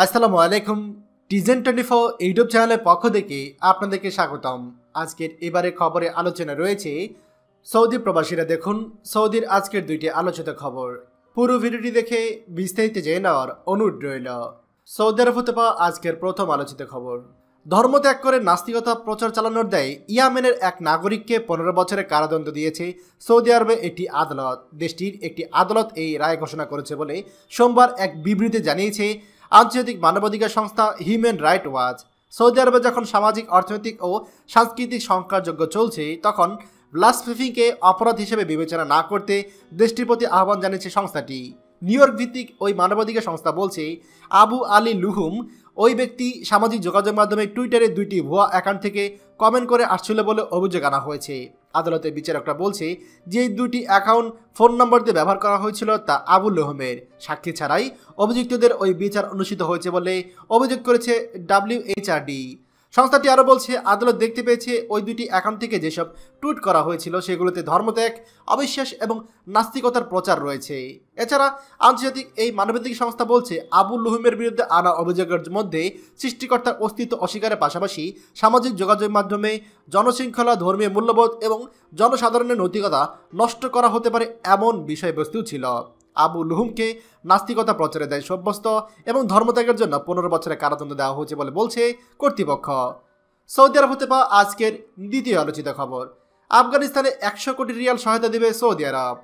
আসসালামু আলাইকুম টিজেন twenty four YouTube চ্যানেলের পক্ষ থেকে আপনাদেরকে স্বাগতম আজকের এবারে খবরে আলোচনা রয়েছে সৌদি প্রবাসীরা দেখুন সৌদির আজকের দুইটি আলোচিত খবর পুরো ভিডিওটি দেখে বিস্তারিত জেনে নেওয়ার অনুরোধ রইল সৌদি আরব হতে পাওয়া আজকের প্রথম আলোচিত খবর ধর্ম ত্যাগ করে নাস্তিকতা প্রচার চালানোর দায়ে ইয়ামেনের এক নাগরিককে পনেরো বছরের কারাদণ্ড দিয়েছে সৌদি আরবে একটি আদালত দেশটির একটি আদালত এই রায় ঘোষণা করেছে বলে সোমবার এক বিবৃতি জানিয়েছে আন্তর্জাতিক মানবাধিকার সংস্থা হিউম্যান রাইট ওয়াচ সৌদি আরবে যখন সামাজিক অর্থনৈতিক ও সাংস্কৃতিক সংকারযজ্ঞ চলছে তখন ব্লাসফিফিংকে অপরাধ হিসেবে বিবেচনা না করতে দেশটির প্রতি আহ্বান জানিয়েছে সংস্থাটি নিউ ইয়র্ক ভিত্তিক ওই মানবাধিকার সংস্থা বলছে আবু আলী লুহুম ওই ব্যক্তি সামাজিক যোগাযোগ মাধ্যমে টুইটারে দুইটি ভুয়া অ্যাকাউন্ট থেকে কমেন্ট করে আসছিল বলে অভিযোগ আনা হয়েছে আদালতে বিচারকরা বলছে যে দুটি অ্যাকাউন্ট ফোন নম্বর দিয়ে ব্যবহার করা হয়েছিল তা আবুল রহমের সাক্ষী ছাড়াই অভিযুক্তদের ওই বিচার অনুষ্ঠিত হয়েছে বলে অভিযোগ করেছে ডাব্লিউএইচআরডি সংস্থাটি আরও বলছে আদালত দেখতে পেয়েছে ওই দুটি অ্যাকাউন্ট থেকে যেসব টুইট করা হয়েছিল সেগুলোতে ধর্মত্যাগ অবিশ্বাস এবং নাস্তিকতার প্রচার রয়েছে এছাড়া আন্তর্জাতিক এই মানবাধিক সংস্থা বলছে আবুল লুহুমের বিরুদ্ধে আনা অভিযোগের মধ্যে সৃষ্টিকর্তার অস্তিত্ব অস্বীকারের পাশাপাশি সামাজিক যোগাযোগ মাধ্যমে জনশৃঙ্খলা ধর্মীয় মূল্যবোধ এবং জনসাধারণের নৈতিকতা নষ্ট করা হতে পারে এমন বিষয়বস্তু ছিল আবু লুহুমকে নাস্তিকতা প্রচারে দেয় সভ্যস্ত এবং ধর্মত্যাগের জন্য পনেরো বছরের কারাদণ্ড দেওয়া হয়েছে বলে বলছে কর্তৃপক্ষ সৌদি আরব হতে পাওয়া আজকের দ্বিতীয় আলোচিত খবর আফগানিস্তানে একশো কোটি রিয়াল সহায়তা দেবে সৌদি আরব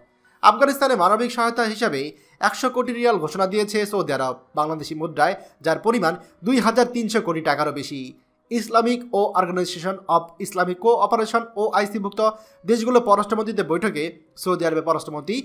আফগানিস্তানে মানবিক সহায়তা হিসাবে একশো কোটি রিয়াল ঘোষণা দিয়েছে সৌদি আরব বাংলাদেশি মুদ্রায় যার পরিমাণ দুই হাজার তিনশো কোটি টাকারও বেশি ইসলামিক ও organisation of Islamic cooperation ও আইসিভুক্ত দেশগুলো পররাষ্ট্রমন্ত্রীদের বৈঠকে সৌদি আরবের পররাষ্ট্রমন্ত্রী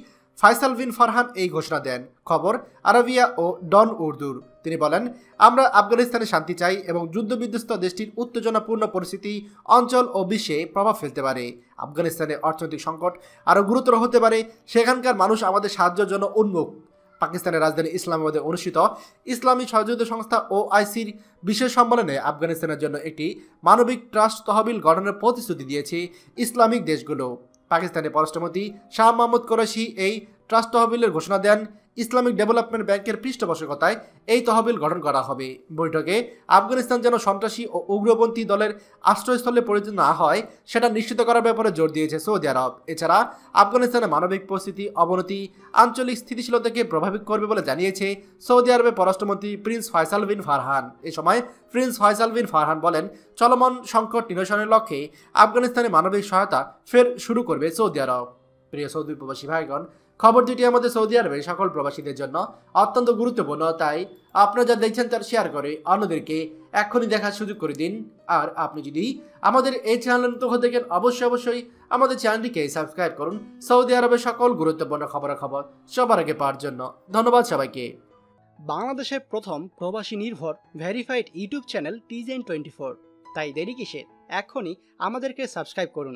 ফাইসাল বিন ফারহান এই ঘোষণা দেন খবর আরবিয়া ও ডন উর্দুর তিনি বলেন আমরা আফগানিস্তানে শান্তি চাই এবং যুদ্ধবিধ্বস্ত দেশটির উত্তেজনাপূর্ণ পরিস্থিতি অঞ্চল ও বিশ্বে প্রভাব ফেলতে পারে আফগানিস্তানে অর্থনৈতিক সংকট আরও গুরুতর হতে পারে সেখানকার মানুষ আমাদের সাহায্যের জন্য উন্মুখ পাকিস্তানের রাজধানী ইসলামাবাদে অনুষ্ঠিত ইসলামী সহযোগিতা সংস্থা ওআইসির বিশেষ সম্মেলনে আফগানিস্তানের জন্য একটি মানবিক ট্রাস্ট তহবিল গঠনের প্রতিশ্রুতি দিয়েছে ইসলামিক দেশগুলো পাকিস্তানের পররাষ্ট্রমন্ত্রী শাহ মাহমুদ কোরেশি এই ট্রাস্ট তহবিলের ঘোষণা দেন ইসলামিক ডেভেলপমেন্ট ব্যাংকের পৃষ্ঠপোষকতায় এই তহবিল গঠন করা হবে বৈঠকে আফগানিস্তান যেন সন্ত্রাসী ও উগ্রপন্থী দলের আশ্রয়স্থলে পরিণত না হয় সেটা নিশ্চিত করার ব্যাপারে জোর দিয়েছে সৌদি আরব এছাড়া আফগানিস্তানের মানবিক পরিস্থিতি অবনতি আঞ্চলিক স্থিতিশীলতাকে প্রভাবিত করবে বলে জানিয়েছে সৌদি আরবের পররাষ্ট্রমন্ত্রী প্রিন্স ফয়সাল বিন ফারহান এ সময় প্রিন্স ফয়সাল বিন ফারহান বলেন চলমান সংকট নিরসনের লক্ষ্যে আফগানিস্তানে মানবিক সহায়তা ফের শুরু করবে সৌদি আরব প্রিয় সৌদি প্রবাসী ভাইগণ খবর দুটি আমাদের সৌদি আরবের সকল প্রবাসীদের জন্য অত্যন্ত গুরুত্বপূর্ণ তাই আপনারা যা দেখছেন তার শেয়ার করে অন্যদেরকে এক্ষুনি দেখার সুযোগ করে দিন আর আপনি যদি আমাদের এই চ্যানেল নতুন দেখেন অবশ্যই অবশ্যই আমাদের চ্যানেলটিকে সাবস্ক্রাইব করুন সৌদি আরবের সকল গুরুত্বপূর্ণ খবরাখবর সবার আগে পাওয়ার জন্য ধন্যবাদ সবাইকে বাংলাদেশের প্রথম প্রবাসী নির্ভর ভেরিফাইড ইউটিউব চ্যানেল টিজেন টোয়েন্টি ফোর তাই দেরি কিসে এখনই আমাদেরকে সাবস্ক্রাইব করুন